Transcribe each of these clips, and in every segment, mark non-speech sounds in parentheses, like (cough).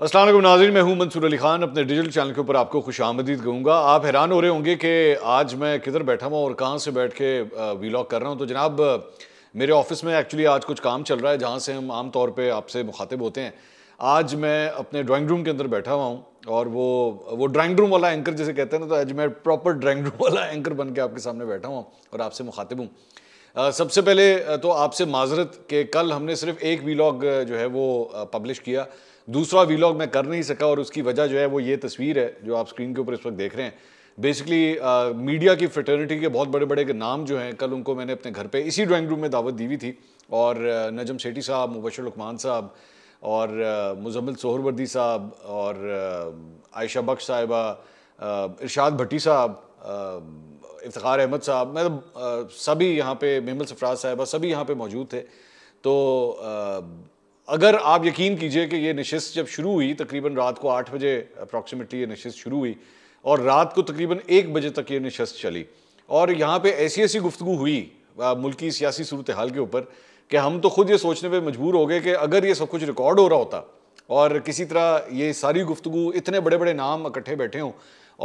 असलम नाजिर मैं हूँ मंसूर अली खान अपने डिजिटल चैनल के ऊपर आपको खुश आमदीद कहूँगा आप हैरान हो रहे होंगे कि आज मैं किधर बैठा हुआ और कहाँ से बैठ के वीलॉग कर रहा हूँ तो जनाब मेरे ऑफिस में एक्चुअली आज कुछ काम चल रहा है जहाँ से हम आम तौर पर आपसे मुखातिब होते हैं आज मैं अपने ड्राइंग रूम के अंदर बैठा हुआ हूँ और वो वो ड्राइंग रूम वाला एंकर जिसे कहते हैं ना तो आज मैं प्रॉपर ड्राइंग रूम वाला एंकर बन के आपके सामने बैठा हुआ और आपसे मुखातिब हूँ सबसे पहले तो आपसे माजरत कि कल हमने सिर्फ एक वीलॉग जो है वो पब्लिश किया दूसरा वीलॉग मैं कर नहीं सका और उसकी वजह जो है वो ये तस्वीर है जो आप स्क्रीन के ऊपर इस वक्त देख रहे हैं बेसिकली मीडिया uh, की फ्रटर्निटी के बहुत बड़े बड़े के नाम जो हैं कल उनको मैंने अपने घर पे इसी ड्राइंग रूम में दावत दी हुई थी और uh, नजम सेठी साहब मुबशर लकमान साहब और uh, मुजम्मिल सोहरवर्दी साहब और आयशा बख्श साहिबा इरशाद भट्टी साहब इफ्तार अहमद साहब मतलब सभी यहाँ पे मेमल सफराज साहिबा सभी यहाँ पे मौजूद थे तो अगर आप यकीन कीजिए कि ये नशस्त जब शुरू हुई तकरीबन रात को आठ बजे अप्रॉक्सीमेटली ये नशस्त शुरू हुई और रात को तकरीबन एक बजे तक ये नशस्त चली और यहाँ पे ऐसी ऐसी गुफ्तु हुई मुल्की सियासी सूरत हाल के ऊपर कि हम तो खुद ये सोचने पे मजबूर हो गए कि अगर ये सब कुछ रिकॉर्ड हो रहा होता और किसी तरह ये सारी गुफ्तु इतने बड़े बड़े नाम इकट्ठे बैठे हों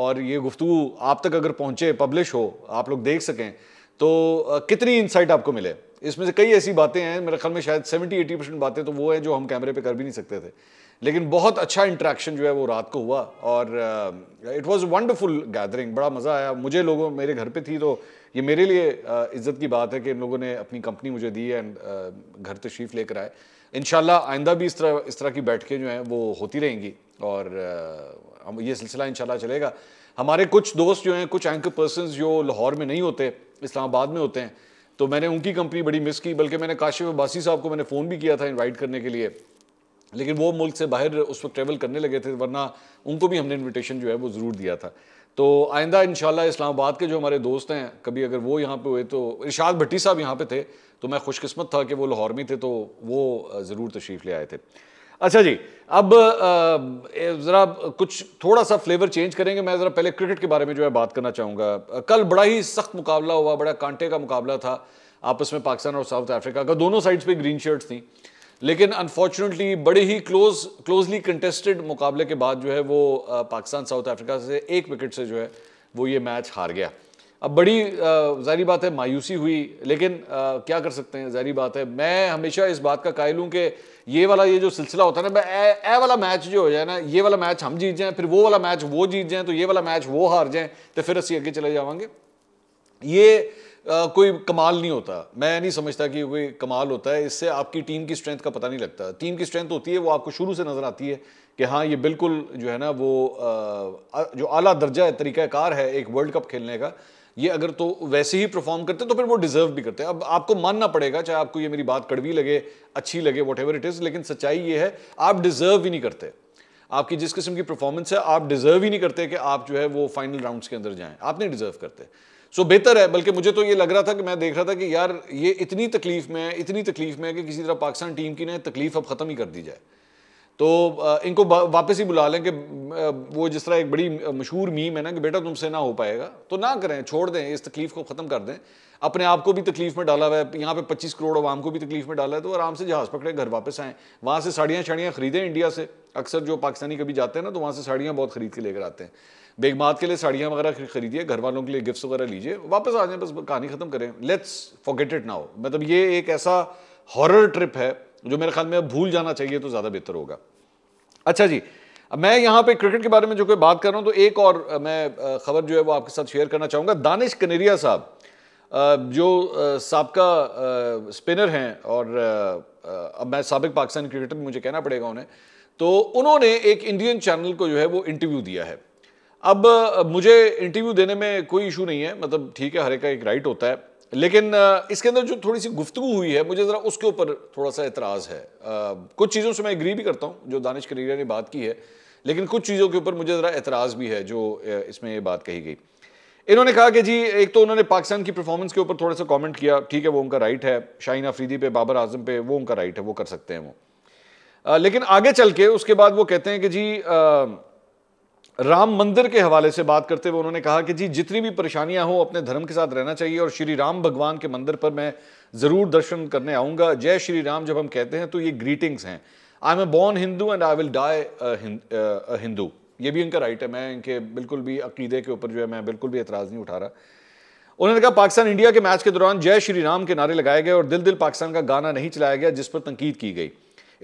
और ये गुफ्तु आप तक अगर पहुँचे पब्लिश हो आप लोग देख सकें तो कितनी इंसाइट आपको मिले इसमें से कई ऐसी बातें हैं मेरे ख्याल में शायद 70 80 परसेंट बातें तो वो हैं जो हम कैमरे पे कर भी नहीं सकते थे लेकिन बहुत अच्छा इंट्रैक्शन जो है वो रात को हुआ और इट वाज वंडरफुल गैदरिंग बड़ा मज़ा आया मुझे लोगों मेरे घर पे थी तो ये मेरे लिए uh, इज्जत की बात है कि इन लोगों ने अपनी कंपनी मुझे दी एंड uh, घर तशरीफ़ लेकर आए इन आइंदा भी इस तरह इस तरह की बैठकें जो हैं वो होती रहेंगी और uh, हम ये सिलसिला इन चलेगा हमारे कुछ दोस्त जो हैं कुछ एंकर पर्सन जो लाहौर में नहीं होते इस्लामाबाद में होते हैं तो मैंने उनकी कंपनी बड़ी मिस की बल्कि मैंने काशिफ अब्बासी साहब को मैंने फ़ोन भी किया था इनवाइट करने के लिए लेकिन वो मुल्क से बाहर उस वक्त ट्रैवल करने लगे थे वरना उनको भी हमने इनविटेशन जो है वो ज़रूर दिया था तो आइंदा इन इस्लामाबाद के जो हमारे दोस्त हैं कभी अगर वो यहाँ पे हुए तो इरशाद भट्टी साहब यहाँ पे थे तो मैं खुशकस्मत था कि वो लाहौर में थे तो वो ज़रूर तशरीफ़ ले आए थे अच्छा जी अब ज़रा कुछ थोड़ा सा फ्लेवर चेंज करेंगे मैं ज़रा पहले क्रिकेट के बारे में जो है बात करना चाहूँगा कल बड़ा ही सख्त मुकाबला हुआ बड़ा कांटे का मुकाबला था आपस में पाकिस्तान और साउथ अफ्रीका का दोनों साइड्स पे ग्रीन शर्ट्स थी लेकिन अनफॉर्चुनेटली बड़े ही क्लोज क्लोजली कंटेस्टेड मुकाबले के बाद जो है वो पाकिस्तान साउथ अफ्रीका से एक विकेट से जो है वो ये मैच हार गया अब बड़ी जारी बात है मायूसी हुई लेकिन आ, क्या कर सकते हैं जारी बात है मैं हमेशा इस बात का कायल हूँ कि ये वाला ये जो सिलसिला होता है ना ए, ए वाला मैच जो हो जाए ना ये वाला मैच हम जीत जाएं फिर वो वाला मैच वो जीत जाएं तो ये वाला मैच वो हार जाएं तो फिर असी अगे चले जावेंगे ये आ, कोई कमाल नहीं होता मैं नहीं समझता कि कोई कमाल होता है इससे आपकी टीम की स्ट्रेंथ का पता नहीं लगता टीम की स्ट्रेंथ होती है वो आपको शुरू से नज़र आती है कि हाँ ये बिल्कुल जो है ना वो आ, जो आला दर्जा तरीक़ाकार है एक वर्ल्ड कप खेलने का ये अगर तो वैसे ही परफॉर्म करते तो फिर वो डिजर्व भी करते हैं अब आपको मानना पड़ेगा चाहे आपको ये मेरी बात कड़वी लगे अच्छी लगे वट एवर इट इज़ लेकिन सच्चाई ये है आप डिजर्व ही नहीं करते आपकी जिस किस्म की परफॉर्मेंस है आप डिजर्व ही नहीं करते कि आप जो है वो फाइनल राउंड्स के अंदर जाएं आप नहीं डिजर्व करते सो so, बेहतर है बल्कि मुझे तो ये लग रहा था कि मैं देख रहा था कि यार ये इतनी तकलीफ में है इतनी तकलीफ में है कि किसी तरह पाकिस्तान टीम की ना तकलीफ अब ख़त्म ही कर दी जाए तो इनको वापस ही बुला लें कि वो जिस तरह एक बड़ी मशहूर मीम है ना कि बेटा तुमसे ना हो पाएगा तो ना करें छोड़ दें इस तकलीफ़ को ख़त्म कर दें अपने आप को भी तकलीफ़ में डाला हुआ है यहाँ पे 25 करोड़ आवाम को भी तकलीफ़ में डाला है तो आराम से जहाज़ पकड़े घर वापस आएँ वहाँ से साड़ियाँ शाड़ियाँ ख़रीदें इंडिया से अक्सर जो पाकिस्तानी कभी जाते हैं ना तो वहाँ से साड़ियाँ बहुत ख़रीद के लेकर आते हैं बेगमात के लिए साड़ियाँ वगैरह खरीदिए घर वालों के लिए गिफ्ट वगैरह लीजिए वापस आ जाएँ बस कहानी ख़त्म करें लेट्स फॉरगेट इट नाउ मतलब ये एक ऐसा हॉरर ट्रिप है जो मेरे ख्याल में अब भूल जाना चाहिए तो ज़्यादा बेहतर होगा अच्छा जी मैं यहाँ पे क्रिकेट के बारे में जो कोई बात कर रहा हूँ तो एक और मैं खबर जो है वो आपके साथ शेयर करना चाहूँगा दानिश कनेरिया साहब जो सबका स्पिनर हैं और अब मैं सबक पाकिस्तानी क्रिकेटर मुझे कहना पड़ेगा उन्हें तो उन्होंने एक इंडियन चैनल को जो है वो इंटरव्यू दिया है अब मुझे इंटरव्यू देने में कोई इशू नहीं है मतलब ठीक है हर एक का एक राइट होता है लेकिन इसके अंदर जो थोड़ी सी गुफ्तु हुई है मुझे ज़रा उसके ऊपर थोड़ा सा एतराज़ है कुछ चीज़ों से मैं एग्री भी करता हूँ जो दानिश करीरिया ने बात की है लेकिन कुछ चीज़ों के ऊपर मुझे ज़रा एतराज़ भी है जो इसमें ये बात कही गई इन्होंने कहा कि जी एक तो उन्होंने पाकिस्तान की परफॉर्मेंस के ऊपर थोड़ा सा कमेंट किया ठीक है वो उनका राइट है शाहीन अफरीदी पे बाबर आजम पे वो उनका राइट है वो कर सकते हैं वो आ, लेकिन आगे चल के उसके बाद वो कहते हैं कि जी आ, राम मंदिर के हवाले से बात करते हुए उन्होंने कहा कि जी जितनी भी परेशानियां हो अपने धर्म के साथ रहना चाहिए और श्री राम भगवान के मंदिर पर मैं ज़रूर दर्शन करने आऊंगा जय श्री राम जब हम कहते हैं तो ये ग्रीटिंग्स हैं I am a born Hindu and I will die Hindu ये भी इनका राइट है मैं इनके बिल्कुल भी अकीदे के ऊपर जो है मैं बिल्कुल भी एतराज़ नहीं उठा रहा उन्होंने कहा पाकिस्तान इंडिया के मैच के दौरान जय श्री राम के नारे लगाए गए और दिल दिल पाकिस्तान का गाना नहीं चलाया गया जिस पर तनकीद की गई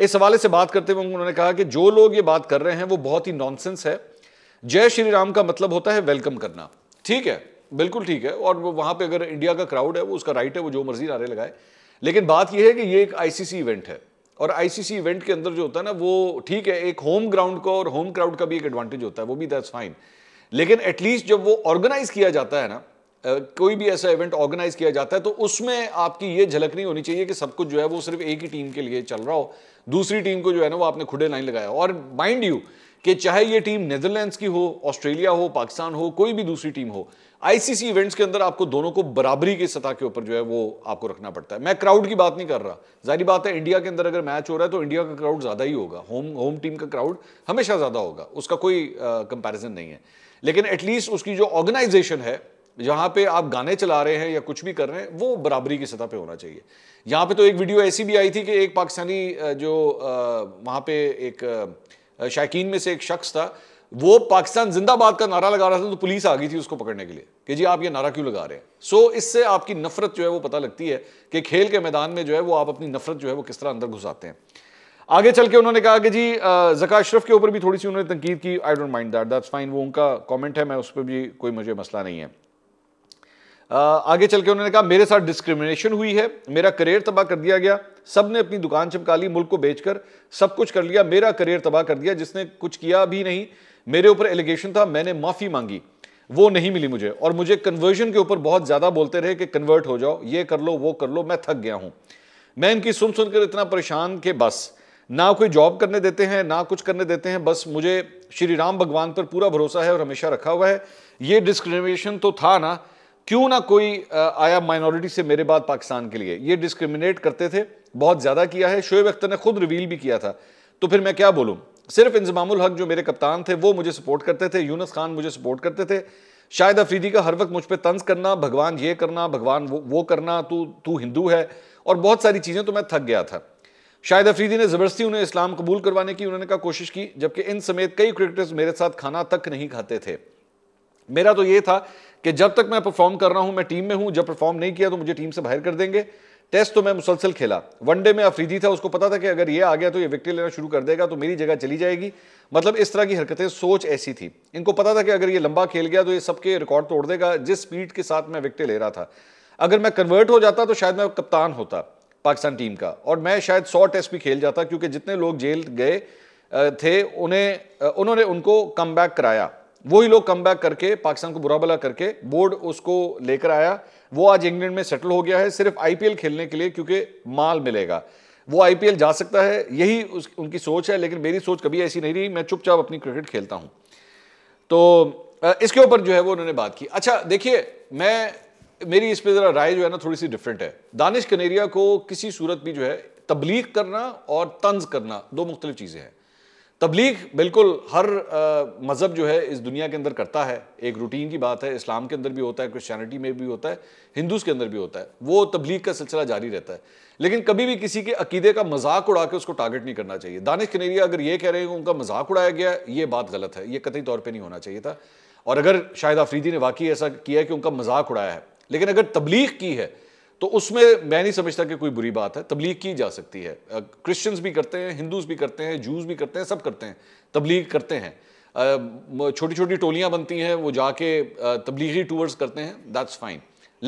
इस हवाले से बात करते हुए उन्होंने कहा कि जो लोग ये बात कर रहे हैं वो बहुत ही नॉनसेंस है जय श्री राम का मतलब होता है वेलकम करना ठीक है बिल्कुल ठीक है और वहां पे अगर इंडिया का क्राउड है वो उसका राइट है वो जो मर्जी नारे लगाए लेकिन बात यह है कि ये एक आईसीसी इवेंट है और आईसीसी इवेंट के अंदर जो होता है ना वो ठीक है एक होम ग्राउंड का और होम क्राउड का भी एक एडवांटेज होता है वो भी दैट्स फाइन लेकिन एटलीस्ट जब वो ऑर्गेनाइज किया जाता है ना कोई भी ऐसा इवेंट ऑर्गेनाइज किया जाता है तो उसमें आपकी ये झलक नहीं होनी चाहिए कि सब कुछ जो है वो सिर्फ एक ही टीम के लिए चल रहा हो दूसरी टीम को जो है ना वो आपने खुडे लाइन लगाया और माइंड यू कि चाहे ये टीम नेदरलैंड्स की हो ऑस्ट्रेलिया हो पाकिस्तान हो कोई भी दूसरी टीम हो आईसीसी इवेंट्स के अंदर आपको दोनों को बराबरी की सतह के ऊपर जो है वो आपको रखना पड़ता है मैं क्राउड की बात नहीं कर रहा जाहिर बात है इंडिया के अंदर अगर मैच हो रहा है तो इंडिया का क्राउड ज़्यादा ही होगा होम होम टीम का क्राउड हमेशा ज़्यादा होगा उसका कोई कंपेरिजन नहीं है लेकिन एटलीस्ट उसकी जो ऑर्गेनाइजेशन है जहां पे आप गाने चला रहे हैं या कुछ भी कर रहे हैं वो बराबरी की सतह पे होना चाहिए यहाँ पे तो एक वीडियो ऐसी भी आई थी कि एक पाकिस्तानी जो वहां पे एक शायकीन में से एक शख्स था वो पाकिस्तान जिंदाबाद का नारा लगा रहा था तो पुलिस आ गई थी उसको पकड़ने के लिए कि जी आप ये नारा क्यों लगा रहे हैं सो so, इससे आपकी नफरत जो है वो पता लगती है कि खेल के मैदान में जो है वो आप अपनी नफरत जो है वो किस तरह अंदर घुसाते हैं आगे चल के उन्होंने कहा कि जी जका अशरफ के ऊपर भी थोड़ी सी उन्होंने तनकीद की I don't mind that that's fine वो उनका कमेंट है मैं उस पर भी कोई मुझे मसला नहीं है आगे चल के उन्होंने कहा मेरे साथ डिस्क्रिमिनेशन हुई है मेरा करियर तबाह कर दिया गया सब ने अपनी दुकान चमका ली मुल्क को बेचकर सब कुछ कर लिया मेरा करियर तबाह कर दिया जिसने कुछ किया भी नहीं मेरे ऊपर एलिगेशन था मैंने माफ़ी मांगी वो नहीं मिली मुझे और मुझे कन्वर्जन के ऊपर बहुत ज़्यादा बोलते रहे कि कन्वर्ट हो जाओ ये कर लो वो कर लो मैं थक गया हूँ मैं इनकी सुन सुनकर इतना परेशान कि बस ना कोई जॉब करने देते हैं ना कुछ करने देते हैं बस मुझे श्री राम भगवान पर पूरा भरोसा है और हमेशा रखा हुआ है ये डिस्क्रिमिनेशन तो था ना क्यों ना कोई आया माइनॉरिटी से मेरे बाद पाकिस्तान के लिए ये डिस्क्रिमिनेट करते थे बहुत ज़्यादा किया है शोएब अख्तर ने खुद रिवील भी किया था तो फिर मैं क्या बोलूँ सिर्फ इंजमामुल हक जो मेरे कप्तान थे वो मुझे सपोर्ट करते थे यूनस खान मुझे सपोर्ट करते थे शाहिद अफरीदी का हर वक्त मुझ पर तंज करना भगवान ये करना भगवान वो वो करना तू तू हिंदू है और बहुत सारी चीज़ें तो मैं थक गया था शाहिद अफरीदी ने ज़बरदस्ती उन्हें इस्लाम कबूल करवाने की उन्होंने कहा कोशिश की जबकि इन समेत कई क्रिकेटर्स मेरे साथ खाना तक नहीं खाते थे मेरा तो ये था कि जब तक मैं परफॉर्म कर रहा हूं मैं टीम में हूं जब परफॉर्म नहीं किया तो मुझे टीम से बाहर कर देंगे टेस्ट तो मैं मुसलसल खेला वनडे में अफरीदी था उसको पता था कि अगर ये आ गया तो ये विकटें लेना शुरू कर देगा तो मेरी जगह चली जाएगी मतलब इस तरह की हरकतें सोच ऐसी थी इनको पता था कि अगर ये लंबा खेल गया तो ये सबके रिकॉर्ड तोड़ देगा जिस स्पीड के साथ मैं विकटें ले रहा था अगर मैं कन्वर्ट हो जाता तो शायद मैं कप्तान होता पाकिस्तान टीम का और मैं शायद सौ टेस्ट भी खेल जाता क्योंकि जितने लोग जेल गए थे उन्हें उन्होंने उनको कम कराया वही लोग कम बैक करके पाकिस्तान को बुरा भला करके बोर्ड उसको लेकर आया वो आज इंग्लैंड में सेटल हो गया है सिर्फ आईपीएल खेलने के लिए क्योंकि माल मिलेगा वो आईपीएल जा सकता है यही उस, उनकी सोच है लेकिन मेरी सोच कभी ऐसी नहीं रही मैं चुपचाप अपनी क्रिकेट खेलता हूं तो इसके ऊपर जो है वो उन्होंने बात की अच्छा देखिए मैं मेरी इस पर ज़रा राय जो है ना थोड़ी सी डिफरेंट है दानिश कनेरिया को किसी सूरत भी जो है तबलीग करना और तंज करना दो मुख्तलिफ चीज़ें हैं तबलीग बिल्कुल हर मज़हब जो है इस दुनिया के अंदर करता है एक रूटीन की बात है इस्लाम के अंदर भी होता है क्रिश्चियनिटी में भी होता है हिंदूज़ के अंदर भी होता है वो तबलीग का सिलसिला जारी रहता है लेकिन कभी भी किसी के अकीदे का मजाक उड़ा के उसको टारगेट नहीं करना चाहिए दानिश कनेरिया अगर ये कह रहे हैं उनका मजाक उड़ाया गया ये बात गलत है ये कतई तौर पर नहीं होना चाहिए था और अगर शायद आफरीदी ने वाकई ऐसा किया कि उनका मजाक उड़ाया है लेकिन अगर तबलीग की है तो उसमें मैं नहीं समझता कि कोई बुरी बात है तबलीग की जा सकती है क्रिश्चियंस भी करते हैं हिंदूज भी करते हैं जूस भी करते हैं सब करते हैं तबलीग करते हैं छोटी छोटी टोलियां बनती हैं वो जाके तबलीगी टूर्स करते हैं दैट्स फाइन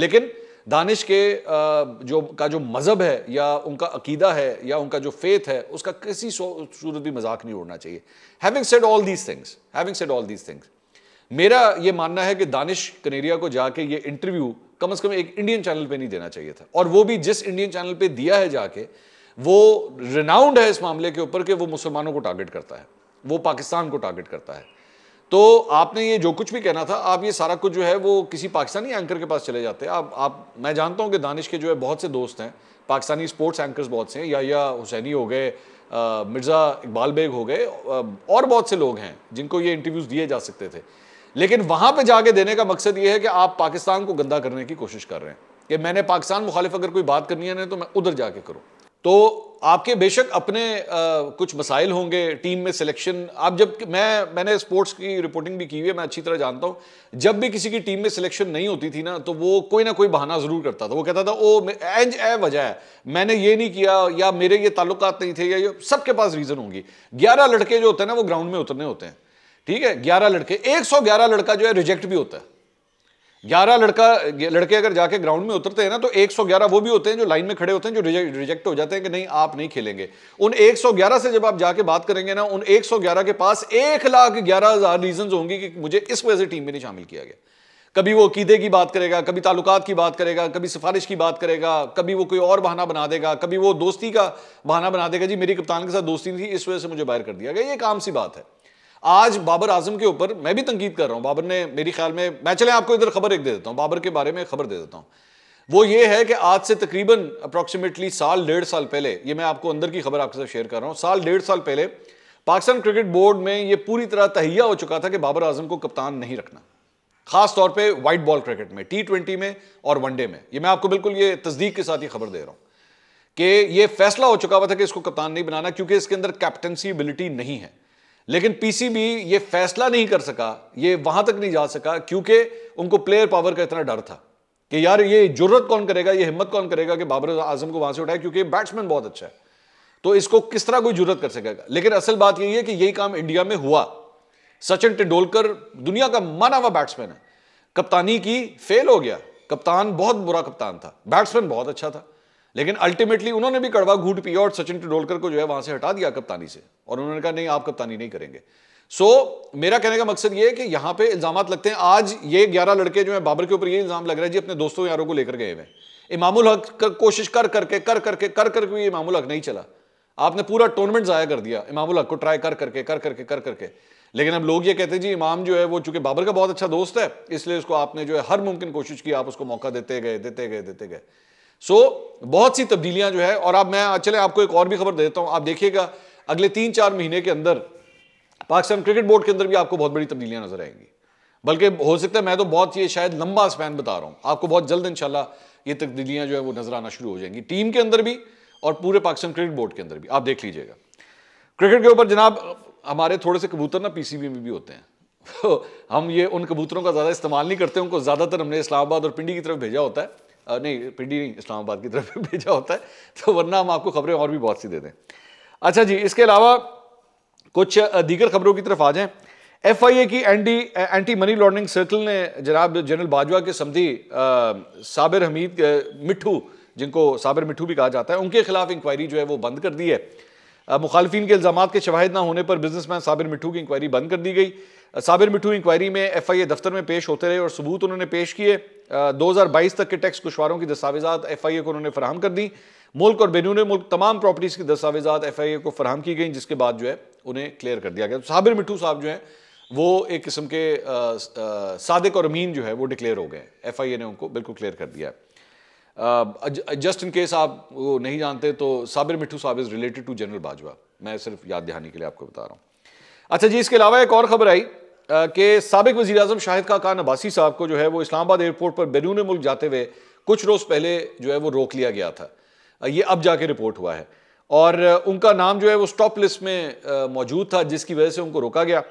लेकिन दानिश के जो का जो मज़हब है या उनका अकीदा है या उनका जो फेथ है उसका किसी सूरत भी मजाक नहीं उड़ना चाहिए having said all these things having said all these things मेरा ये मानना है कि दानिश कनेरिया को जाके ये इंटरव्यू कम से कम एक इंडियन चैनल पे नहीं देना चाहिए था और वो भी जिस इंडियन चैनल पे दिया है जाके वो रिनाउंड है इस मामले के ऊपर कि वो मुसलमानों को टारगेट करता है वो पाकिस्तान को टारगेट करता है तो आपने ये जो कुछ भी कहना था आप ये सारा कुछ जो है वो किसी पाकिस्तानी एंकर के पास चले जाते हैं आप आप मैं जानता हूँ कि दानिश के जो है बहुत से दोस्त हैं पाकिस्तानी स्पोर्ट्स एंकर्स बहुत से हैं या या हुसैनी हो गए मिर्ज़ा इकबाल बेग हो गए और बहुत से लोग हैं जिनको ये इंटरव्यूज़ दिए जा सकते थे लेकिन वहां पे जाके देने का मकसद ये है कि आप पाकिस्तान को गंदा करने की कोशिश कर रहे हैं कि मैंने पाकिस्तान मुखालिफ अगर कोई बात करनी है ना तो मैं उधर जाके करूँ तो आपके बेशक अपने आ, कुछ मसाइल होंगे टीम में सिलेक्शन आप जब मैं मैंने स्पोर्ट्स की रिपोर्टिंग भी की हुई है मैं अच्छी तरह जानता हूँ जब भी किसी की टीम में सिलेक्शन नहीं होती थी ना तो वो कोई ना कोई बहाना ज़रूर करता था वो कहता था ओ एंज ए वजह है मैंने ये नहीं किया या मेरे ये ताल्लुक नहीं थे या सबके पास रीज़न होंगी ग्यारह लड़के जो होते हैं ना वो ग्राउंड में उतरने होते हैं ठीक है ग्यारह लड़के एक सौ ग्यारह लड़का जो है रिजेक्ट भी होता है ग्यारह लड़का लड़के अगर जाके ग्राउंड में उतरते हैं ना तो एक सौ ग्यारह वो भी होते हैं जो लाइन में खड़े होते हैं जो रिजेक्ट रिजेक्ट हो जाते हैं कि नहीं आप नहीं खेलेंगे उन एक सौ ग्यारह से जब आप जाके बात करेंगे ना उन एक सौ ग्यारह के पास एक लाख ग्यारह हजार रीजन होंगी कि मुझे इस वजह से टीम में नहीं शामिल किया गया कभी वो अकीदे की बात करेगा कभी ताल्लुकात की बात करेगा कभी सिफारिश की बात करेगा कभी वो कोई और बहाना बना देगा कभी वो दोस्ती का बहाना बना देगा जी मेरी कप्तान के साथ दोस्ती थी इस वजह से मुझे बाहर कर दिया गया ये एक आम सी बात है आज बाबर आजम के ऊपर मैं भी तंकीद कर रहा हूं बाबर ने मेरी ख्याल में मैं चले आपको इधर खबर एक दे देता हूं बाबर के बारे में खबर दे देता हूं वो ये है कि आज से तकरीबन अप्रॉक्सीमेटली साल डेढ़ साल पहले ये मैं आपको अंदर की खबर आपके साथ शेयर कर रहा हूं साल डेढ़ साल पहले पाकिस्तान क्रिकेट बोर्ड में ये पूरी तरह तहिया हो चुका था कि बाबर आजम को कप्तान नहीं रखना खास तौर पे वाइट बॉल क्रिकेट में टी ट्वेंटी में और वनडे में ये मैं आपको बिल्कुल ये तस्दीक के साथ ही खबर दे रहा हूं कि ये फैसला हो चुका हुआ था कि इसको कप्तान नहीं बनाना क्योंकि इसके अंदर कैप्टनसी एबिलिटी नहीं है लेकिन पीसीबी ये फैसला नहीं कर सका ये वहां तक नहीं जा सका क्योंकि उनको प्लेयर पावर का इतना डर था कि यार ये जरूरत कौन करेगा ये हिम्मत कौन करेगा कि बाबर आजम को वहां से उठाए क्योंकि बैट्समैन बहुत अच्छा है तो इसको किस तरह कोई जरूरत कर सकेगा लेकिन असल बात यही है कि यही काम इंडिया में हुआ सचिन तेंडुलकर दुनिया का माना हुआ बैट्समैन है कप्तानी की फेल हो गया कप्तान बहुत बुरा कप्तान था बैट्समैन बहुत अच्छा था लेकिन अल्टीमेटली उन्होंने भी कड़वा घूट पिया और सचिन तेंदुलकर को जो है वहां से हटा दिया कप्तानी से और उन्होंने कहा नहीं आप कप्तानी नहीं करेंगे सो so, मेरा कहने का मकसद ये है कि यहां पे इल्जाम लगते हैं आज ये ग्यारह लड़के जो है बाबर के ऊपर ये इल्जाम लग रहा है जी अपने दोस्तों यारों को लेकर गए हुए इमामुल हक कर, कोशिश कर करके कर करके कर करके कर, इमामुल हक नहीं चला आपने पूरा टूर्नामेंट जाया कर दिया इमामुल हक को ट्राई कर करके कर करके कर करके लेकिन अब लोग ये कहते हैं जी इमाम जो है वो चूंकि बाबर का बहुत अच्छा दोस्त है इसलिए उसको आपने जो है हर मुमकिन कोशिश की आप उसको मौका देते गए देते गए देते गए सो so, बहुत सी तब्दीलियां जो है और अब मैं चले आपको एक और भी खबर दे देता हूं आप देखिएगा अगले तीन चार महीने के अंदर पाकिस्तान क्रिकेट बोर्ड के अंदर भी आपको बहुत बड़ी तब्दीलियां नजर आएंगी बल्कि हो सकता है मैं तो बहुत ये शायद लंबा स्पैन बता रहा हूं आपको बहुत जल्द इंशाला ये तब्दीलियां जो है वो नजर आना शुरू हो जाएंगी टीम के अंदर भी और पूरे पाकिस्तान क्रिकेट बोर्ड के अंदर भी आप देख लीजिएगा क्रिकेट के ऊपर जनाब हमारे थोड़े से कबूतर ना पी में भी होते हैं (laughs) हम ये उन कबूतरों का ज़्यादा इस्तेमाल नहीं करते उनको ज़्यादातर हमने इस्लामाबाद और पिंडी की तरफ भेजा होता है नहीं पिंडी नहीं इस्लामाबाद की तरफ (laughs) भेजा होता है तो वरना हम आपको खबरें और भी बहुत सी दे दें अच्छा जी इसके अलावा कुछ दीगर खबरों की तरफ आ जाएं एफ आई ए की anti anti money laundering circle ने जनाब जनरल बाजवा के समझी साबिर हमीद मिठू जिनको साबिर मिठू भी कहा जाता है उनके खिलाफ इंक्वायरी जो है वो बंद कर दी है मुखालफी के इल्ज़ाम के शवाहद ना होने पर बिजनेसमैन साबिर मिठू की इंक्वायरी बंद कर दी गई साबिर मिठू इंक्वायरी में एफआईए दफ्तर में पेश होते रहे और सबूत उन्होंने पेश किए 2022 तक के टैक्स कुशवारों की दस्तावेजात एफआईए को उन्होंने फराहम कर दी मुल्क और बैरून मुल्क तमाम प्रॉपर्टीज़ की दस्तावेजात एफआईए को फराहम की गई जिसके बाद जो है उन्हें क्लियर कर दिया गया तो साबिर मिठू साहब जो हैं वो एक किस्म के आ, सादिक और अमीन जो है वो डिक्लेयर हो गए एफ आई ए ने उनको बिल्कुल क्लियर कर दिया है जस्ट इन केस आप वो नहीं जानते तो साबिर मिठू साहब is related to general Bajwa मैं सिर्फ याद दहानी के लिए आपको बता रहा हूँ अच्छा जी इसके अलावा एक और खबर आई कि सबक वजी अजम शाहिद का खान अब्बासी साहब को जो है वो इस्लामाबाद एयरपोर्ट पर बैरून मुल्क जाते हुए कुछ रोज़ पहले जो है वो रोक लिया गया था ये अब जाके रिपोर्ट हुआ है और उनका नाम जो है वो स्टॉप लिस्ट में मौजूद था जिसकी वजह से उनको रोका गया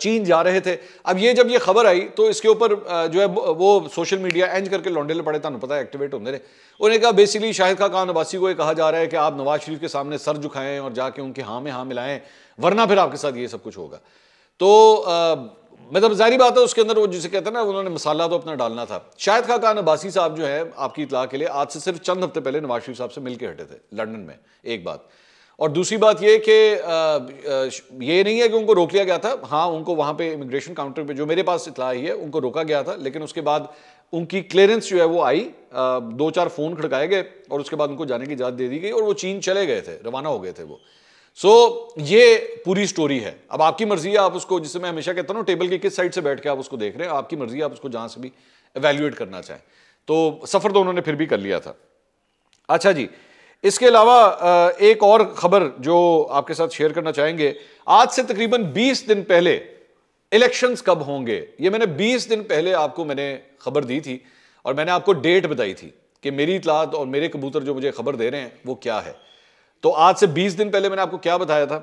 चीन जा रहे थे अब ये जब ये खबर आई तो इसके ऊपर जो है वो सोशल मीडिया एंज करके लौंडे ले पड़े थानू पता है एक्टिवेट होंगे रहे उन्हें कहा बेसिकली शाहिद का खान अब्बासी को ये कहा जा रहा है कि आप नवाज शरीफ के सामने सर झुकाएं और जाके उनके हाँ में हाँ मिलाएं वरना फिर आपके साथ ये सब कुछ होगा तो मतलब तो जारी बात है उसके अंदर वो जिसे कहते हैं ना उन्होंने मसाला तो अपना डालना था शायद खाकान अब्बासी साहब जो है आपकी इतला के लिए आज से सिर्फ चंद हफ्ते पहले नवाज शरीफ साहब से मिलकर हटे थे लंडन में एक बात और दूसरी बात ये कि ये नहीं है कि उनको रोक लिया गया था हाँ उनको वहाँ पे इमिग्रेशन काउंटर पे जो मेरे पास इतला आई है उनको रोका गया था लेकिन उसके बाद उनकी क्लियरेंस जो है वो आई दो चार फ़ोन खड़काए गए और उसके बाद उनको जाने की इजाज़त दे दी गई और वो चीन चले गए थे रवाना हो गए थे वो सो so, ये पूरी स्टोरी है अब आपकी मर्जी है आप उसको जिससे मैं हमेशा कहता हूँ टेबल के किस साइड से बैठ के आप उसको देख रहे हैं आपकी मर्जी है आप उसको जहाँ से भी एवेल्यूएट करना चाहें तो सफ़र तो उन्होंने फिर भी कर लिया था अच्छा जी इसके अलावा एक और खबर जो आपके साथ शेयर करना चाहेंगे आज से तकरीबन 20 दिन पहले इलेक्शंस कब होंगे ये मैंने 20 दिन पहले आपको मैंने खबर दी थी और मैंने आपको डेट बताई थी कि मेरी इतलात और मेरे कबूतर जो मुझे खबर दे रहे हैं वो क्या है तो आज से 20 दिन पहले मैंने आपको क्या बताया था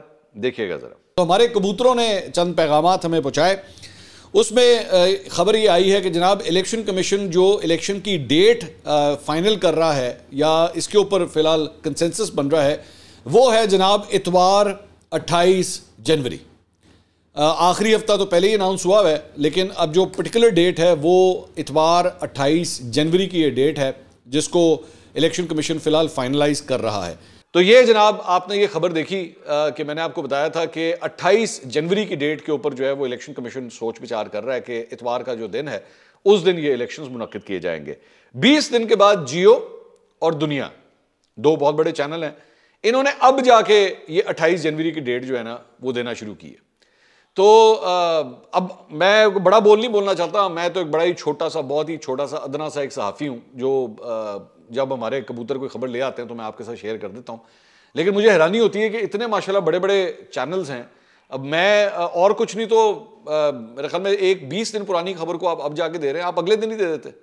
देखिएगा जरा तो हमारे कबूतरों ने चंद पैगाम हमें पहुंचाए उसमें खबर ये आई है कि जनाब इलेक्शन कमीशन जो इलेक्शन की डेट फाइनल कर रहा है या इसके ऊपर फ़िलहाल कंसेंसस बन रहा है वो है जनाब इतवार 28 जनवरी आखिरी हफ्ता तो पहले ही अनाउंस हुआ है लेकिन अब जो पर्टिकुलर डेट है वो इतवार 28 जनवरी की ये डेट है जिसको इलेक्शन कमीशन फ़िलहाल फाइनलाइज कर रहा है तो ये जनाब आपने ये खबर देखी आ, कि मैंने आपको बताया था कि 28 जनवरी की डेट के ऊपर जो है वो इलेक्शन कमीशन सोच विचार कर रहा है कि इतवार का जो दिन है उस दिन ये इलेक्शन मुनद किए जाएंगे 20 दिन के बाद जियो और दुनिया दो बहुत बड़े चैनल हैं इन्होंने अब जाके ये 28 जनवरी की डेट जो है ना वो देना शुरू की है तो आ, अब मैं बड़ा बोल नहीं बोलना चाहता मैं तो एक बड़ा ही छोटा सा बहुत ही छोटा सा अदना सा एक सहाफ़ी हूँ जो आ, जब हमारे कबूतर कोई खबर ले आते हैं तो मैं आपके साथ शेयर कर देता हूँ लेकिन मुझे हैरानी होती है कि इतने माशाल्लाह बड़े बड़े चैनल्स हैं अब मैं और कुछ नहीं तो मेरे ख्याल में एक बीस दिन पुरानी खबर को आप अब जाके दे रहे हैं आप अगले दिन ही दे देते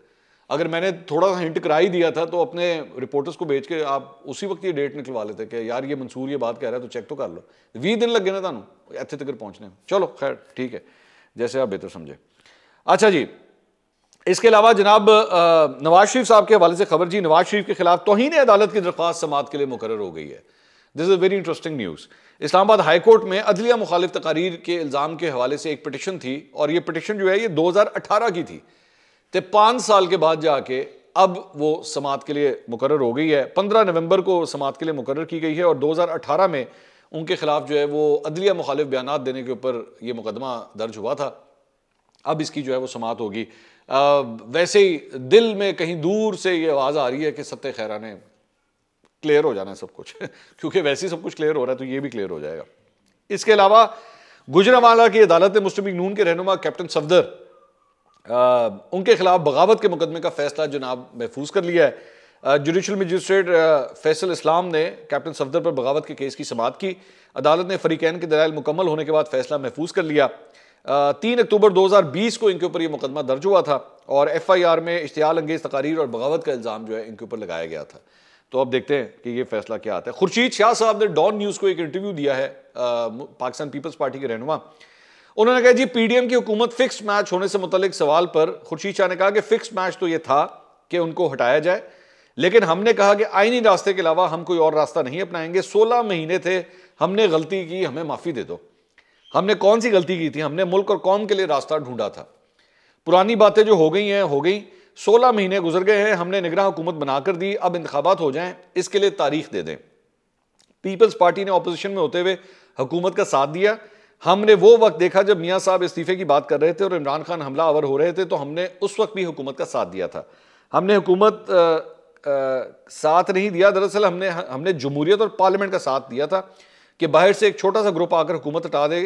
अगर मैंने थोड़ा सा हिंट करा ही दिया था तो अपने रिपोर्टर्स को भेज के आप उसी वक्त ये डेट निकलवा लेते कि यार ये मंसूर ये बात कह रहा है तो चेक तो कर लो वी दिन लग गए ना थानू इतने तक पहुँचने चलो खैर ठीक है जैसे आप बेहतर समझे अच्छा जी इसके अलावा जनाब नवाज शरीफ साहब के हवाले से खबर जी नवाज शरीफ के खिलाफ तोहन अदालत की दरख्वास्त समात के लिए मुकर हो गई है this is very interesting news Islamabad high court में अदलिया मुखालिफ तकारीर के इल्ज़ाम के हवाले से एक पटिशन थी और ये पटिशन जो है ये 2018 की थी तो पाँच साल के बाद जाके अब वो समात के लिए मुकर हो गई है पंद्रह नवंबर को समात के लिए मुकर की गई है और 2018 में उनके ख़िलाफ़ जो है वो अदलिया मुखालिफ बयान देने के ऊपर ये मुकदमा दर्ज हुआ था अब इसकी जो है वो समात होगी वैसे ही दिल में कहीं दूर से ये आवाज़ आ रही है कि सत्य खैरा ने क्लियर हो जाना है सब कुछ (laughs) क्योंकि वैसे ही सब कुछ क्लियर हो रहा है तो ये भी क्लियर हो जाएगा इसके अलावा गुजरावाला की अदालत ने मुस्लिम नून के रहनुमा कैप्टन सफदर उनके खिलाफ बगावत के मुकदमे का फैसला जनाब महफूज कर लिया है जुडिशल मजिस्ट्रेट फैसल इस्लाम ने कैप्टन सफदर पर बगावत के केस की समात की अदालत ने फरीकैन के दलाल मुकम्मल होने के बाद फैसला महफूज कर लिया तीन अक्टूबर 2020 को इनके ऊपर ये मुकदमा दर्ज हुआ था और एफ आई आर में इश्तियाल अंगेज तकारीर और बगावत का इल्ज़ाम जो है इनके ऊपर लगाया गया था तो अब देखते हैं कि ये फैसला क्या आता है खुर्शीद शाह साहब ने डॉन न्यूज़ को एक इंटरव्यू दिया है पाकिस्तान पीपल्स पार्टी के रहनुमा उन्होंने कहा जी एम की हुकूमत फिक्स मैच होने से मुतल सवाल पर खुर्शीद शाह ने कहा कि फिक्स मैच तो ये था कि उनको हटाया जाए लेकिन हमने कहा कि आइनी रास्ते के अलावा हम कोई और रास्ता नहीं अपनाएंगे सोलह महीने थे हमने गलती की हमें माफ़ी दे दो हमने कौन सी गलती की थी हमने मुल्क और कौम के लिए रास्ता ढूंढा था पुरानी बातें जो हो गई हैं हो गई सोलह महीने गुजर गए हैं हमने निगरान हुकूमत बनाकर दी अब इंतबात हो जाएं इसके लिए तारीख दे दें पीपल्स पार्टी ने अपोजिशन में होते हुए हुकूमत का साथ दिया हमने वो वक्त देखा जब मियाँ साहब इस्तीफे की बात कर रहे थे और इमरान खान हमला आवर हो रहे थे तो हमने उस वक्त भी हुकूमत का साथ दिया था हमने हुकूमत साथ नहीं दिया दरअसल हमने हमने जमहूरियत और पार्लियामेंट का साथ दिया था कि बाहर से एक छोटा सा ग्रुप आकर हुकूमत हटा दे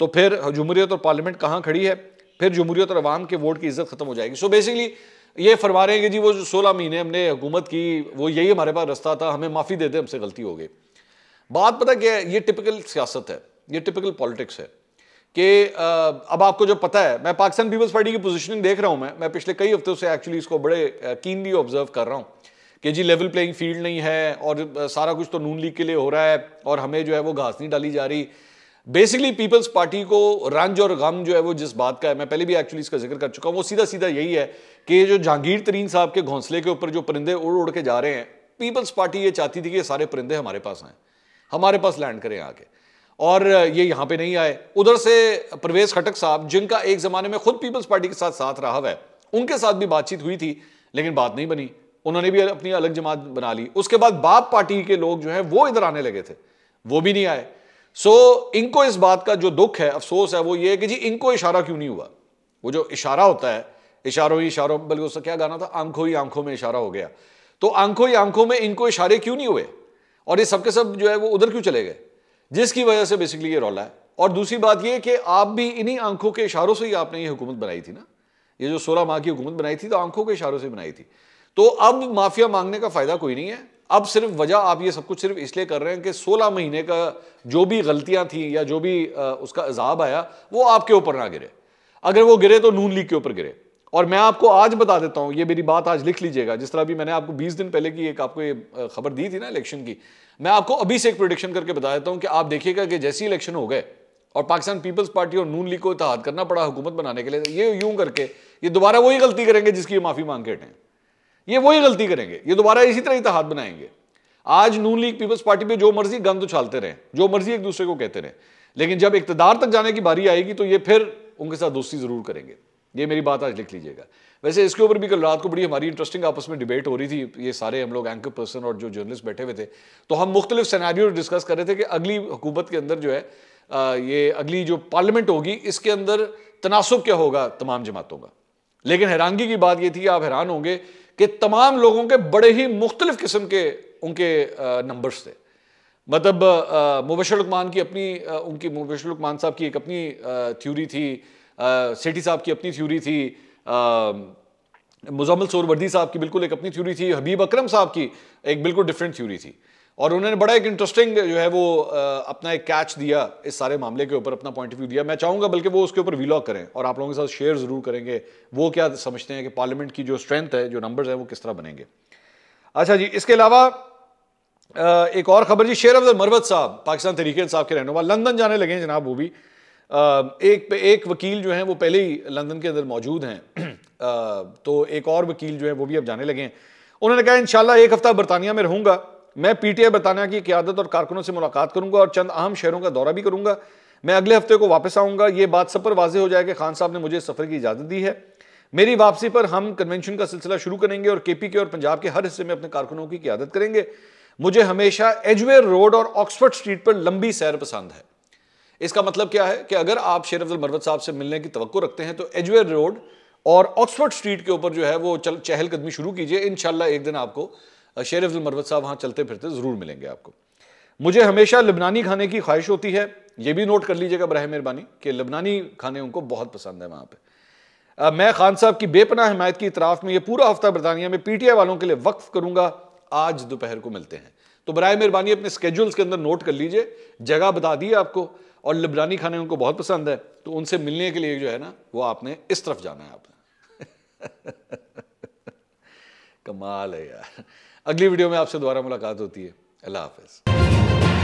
तो फिर जमहूरीत और पार्लियामेंट कहाँ खड़ी है फिर जमहूरीत और अवाम के वोट की इज्जत खत्म हो जाएगी सो बेसिकली ये फरमा रहे हैं कि जी वो सोलह महीने हमने हुकूमत की वो यही हमारे पास रास्ता था हमें माफ़ी दे दें हमसे गलती हो गई बात पता क्या है ये टिपिकल सियासत है ये टिपिकल पॉलिटिक्स है कि अब आपको जो पता है मैं पाकिस्तान पीपल्स पार्टी की पोजीशनिंग देख रहा हूँ मैं मैं पिछले कई हफ्तों से एक्चुअली इसको बड़े कीनली ऑब्जर्व कर रहा हूँ कि जी लेवल प्लेइंग फील्ड नहीं है और सारा कुछ तो नून लीग के लिए हो रहा है और हमें जो है वो घास नहीं डाली जा रही बेसिकली पीपल्स पार्टी को रंज और गम जो है वो जिस बात का है मैं पहले भी एक्चुअली इसका जिक्र कर चुका हूँ वो सीधा सीधा यही है कि जो जहांगीर तरीन साहब के घोंसले के ऊपर जो परिंदे उड़ उड़ के जा रहे हैं पीपल्स पार्टी ये चाहती थी कि ये सारे परिंदे हमारे पास आएँ हमारे पास लैंड करें आके और ये यहाँ पे नहीं आए उधर से परवेज खटक साहब जिनका एक ज़माने में खुद पीपल्स पार्टी के साथ साथ रहा हुआ है उनके साथ भी बातचीत हुई थी लेकिन बात नहीं बनी उन्होंने भी अपनी अलग जमात बना ली उसके बाद बाप पार्टी के लोग जो है वो इधर आने लगे थे वो भी नहीं आए सो इनको इस बात का जो दुख है अफसोस है वो ये है कि जी इनको इशारा क्यों नहीं हुआ वो जो इशारा होता है इशारों ही इशारों बल्कि उसका क्या गाना था आंखों ही आंखों में इशारा हो गया तो आंखों ही आंखों में इनको इशारे क्यों नहीं हुए और ये सबके सब जो है वो उधर क्यों चले गए जिसकी वजह से बेसिकली ये रौला है और दूसरी बात ये कि आप भी इन्हीं आंखों के इशारों से ही आपने ये हुकूमत बनाई थी ना ये जो सोलह माह की हुकूमत बनाई थी तो आंखों के इशारों से बनाई थी तो अब माफिया मांगने का फायदा कोई नहीं है अब सिर्फ वजह आप ये सब कुछ सिर्फ इसलिए कर रहे हैं कि 16 महीने का जो भी गलतियां थी या जो भी उसका अजाब आया वो आपके ऊपर ना गिरे अगर वो गिरे तो नून लीग के ऊपर गिरे और मैं आपको आज बता देता हूं ये मेरी बात आज लिख लीजिएगा जिस तरह भी मैंने आपको 20 दिन पहले की एक आपको ये खबर दी थी ना इलेक्शन की मैं आपको अभी से एक प्रोडिक्शन करके बता देता हूँ कि आप देखिएगा कि जैसे ही इलेक्शन हो गए और पाकिस्तान पीपल्स पार्टी और नून लीग को इतिहाद करना पड़ा हुकूमत बनाने के लिए ये यूं करके ये दोबारा वही गलती करेंगे जिसकी माफ़ी मांग के हटें ये वही गलती करेंगे ये दोबारा इसी तरह इतिहाद बनाएंगे आज नून लीग पीपल्स पार्टी पे जो मर्जी गंद उछालते रहे जो मर्जी एक दूसरे को कहते रहे लेकिन जब इकतदार तक जाने की बारी आएगी तो ये फिर उनके साथ दोस्ती जरूर करेंगे ये मेरी बात आज लिख लीजिएगा वैसे इसके ऊपर भी कल रात को बड़ी हमारी इंटरेस्टिंग आपस में डिबेट हो रही थी ये सारे हम लोग एंकर पर्सन और जो जर्नलिस्ट बैठे हुए थे तो हम मुख्तलिफ सिनारियो डिस्कस कर रहे थे कि अगली हुकूमत के अंदर जो है ये अगली जो पार्लियामेंट होगी इसके अंदर तनासब क्या होगा तमाम जमातों का लेकिन हैरानगी की बात यह थी आप हैरान होंगे कि तमाम लोगों के बड़े ही मुख्तलिफ किस्म के उनके नंबर्स थे मतलब मुबशर की अपनी आ, उनकी मुबशर साहब की एक अपनी थ्योरी थी सेठी साहब की अपनी थ्योरी थी मुजम्मल सोरवर्दी साहब की बिल्कुल एक अपनी थ्योरी थी हबीब अकरम साहब की एक बिल्कुल डिफरेंट थ्योरी थी और उन्होंने बड़ा एक इंटरेस्टिंग जो है वो अपना एक कैच दिया इस सारे मामले के ऊपर अपना पॉइंट ऑफ व्यू दिया मैं चाहूंगा बल्कि वो उसके ऊपर वीलॉग करें और आप लोगों के साथ शेयर जरूर करेंगे वो क्या समझते हैं कि पार्लियामेंट की जो स्ट्रेंथ है जो नंबर्स हैं वो किस तरह बनेंगे अच्छा जी इसके अलावा एक और खबर जी शेर अफजल मरवत साहब पाकिस्तान तरीके साहब के रहनुमा लंदन जाने लगे हैं जनाब वो भी एक एक वकील जो हैं वो पहले ही लंदन के अंदर मौजूद हैं तो एक और वकील जो है वो भी अब जाने लगे हैं उन्होंने कहा इन एक हफ़्ता बरतानिया में रहूँगा मैं पीटीआई बताना की क्यादत और कारकुनों से मुलाकात करूंगा और चंद अहम शहरों का दौरा भी करूंगा मैं अगले हफ्ते को वापस आऊंगा ये बात सब पर वाजह हो जाए कि खान साहब ने मुझे सफर की इजाजत दी है मेरी वापसी पर हम कन्वेंशन का सिलसिला शुरू करेंगे और केपी के और पंजाब के हर हिस्से में अपने कारकुनों की क्यादत करेंगे मुझे हमेशा एजवेयर रोड और ऑक्सफर्ड स्ट्रीट पर लंबी सैर पसंद है इसका मतलब क्या है कि अगर आप शेर अफजल मरवत साहब से मिलने की तो रखते हैं तो एजवेयर रोड और ऑक्सफर्ड स्ट्रीट के ऊपर जो है वो चल शुरू कीजिए इन एक दिन आपको शेर अफजल मरवत साहब वहाँ चलते फिरते ज़रूर मिलेंगे आपको मुझे हमेशा लबनानी खाने की ख्वाहिश होती है ये भी नोट कर लीजिएगा बरह मेहरबानी कि लबनानी खाने उनको बहुत पसंद है वहाँ पर मैं खान साहब की बेपना हमायत की इतराफ़ में ये पूरा हफ्ता बरतानिया में पीटीआई वालों के लिए वक्फ करूँगा आज दोपहर को मिलते हैं तो बर मेहरबानी अपने स्केड्यूल्स के अंदर नोट कर लीजिए जगह बता दी आपको और लबनानी खाने उनको बहुत पसंद है तो उनसे मिलने के लिए जो है ना वो आपने इस तरफ जाना है आपने (laughs) कमाल है यार अगली वीडियो में आपसे दोबारा मुलाकात होती है अल्लाह हाफिज़